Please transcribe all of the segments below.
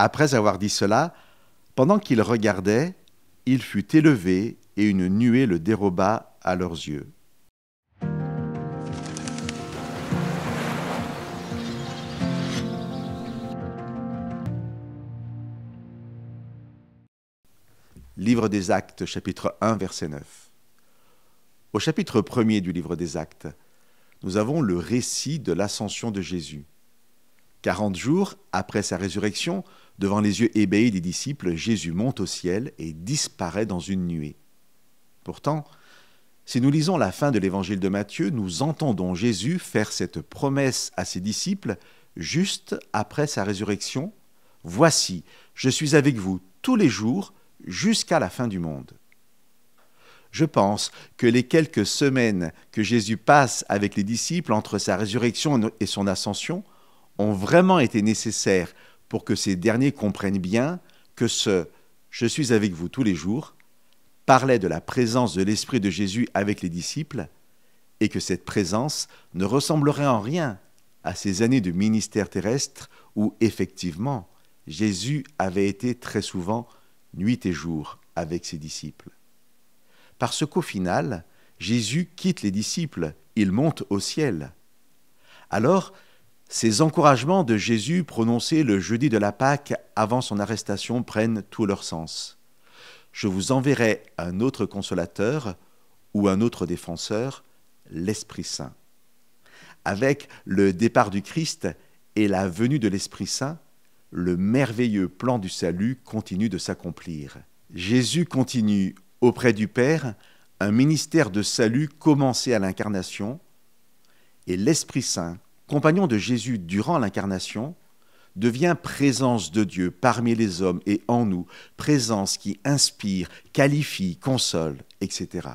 Après avoir dit cela, pendant qu'ils regardaient, il fut élevé et une nuée le déroba à leurs yeux. Livre des Actes, chapitre 1, verset 9. Au chapitre 1er du livre des Actes, nous avons le récit de l'ascension de Jésus. Quarante jours après sa résurrection, devant les yeux ébahis des disciples, Jésus monte au ciel et disparaît dans une nuée. Pourtant, si nous lisons la fin de l'évangile de Matthieu, nous entendons Jésus faire cette promesse à ses disciples juste après sa résurrection. Voici, je suis avec vous tous les jours jusqu'à la fin du monde. Je pense que les quelques semaines que Jésus passe avec les disciples entre sa résurrection et son ascension ont vraiment été nécessaires pour que ces derniers comprennent bien que ce Je suis avec vous tous les jours parlait de la présence de l'Esprit de Jésus avec les disciples, et que cette présence ne ressemblerait en rien à ces années de ministère terrestre où effectivement Jésus avait été très souvent nuit et jour avec ses disciples. Parce qu'au final, Jésus quitte les disciples, il monte au ciel. Alors, ces encouragements de Jésus prononcés le jeudi de la Pâque avant son arrestation prennent tout leur sens. Je vous enverrai un autre consolateur ou un autre défenseur, l'Esprit Saint. Avec le départ du Christ et la venue de l'Esprit Saint, le merveilleux plan du salut continue de s'accomplir. Jésus continue auprès du Père un ministère de salut commencé à l'incarnation, et l'Esprit Saint compagnon de Jésus durant l'incarnation, devient présence de Dieu parmi les hommes et en nous, présence qui inspire, qualifie, console, etc.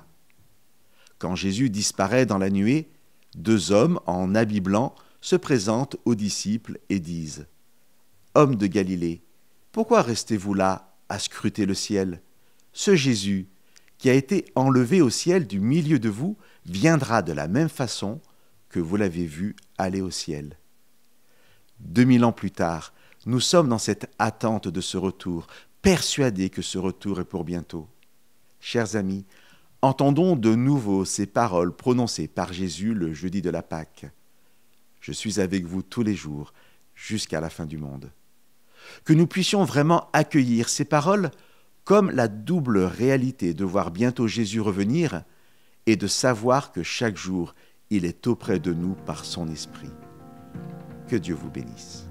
Quand Jésus disparaît dans la nuée, deux hommes en habit blanc se présentent aux disciples et disent Hommes de Galilée, pourquoi restez-vous là à scruter le ciel Ce Jésus, qui a été enlevé au ciel du milieu de vous, viendra de la même façon que vous l'avez vu aller au ciel. Deux mille ans plus tard, nous sommes dans cette attente de ce retour, persuadés que ce retour est pour bientôt. Chers amis, entendons de nouveau ces paroles prononcées par Jésus le jeudi de la Pâque. Je suis avec vous tous les jours jusqu'à la fin du monde. Que nous puissions vraiment accueillir ces paroles comme la double réalité de voir bientôt Jésus revenir et de savoir que chaque jour il est auprès de nous par son esprit. Que Dieu vous bénisse.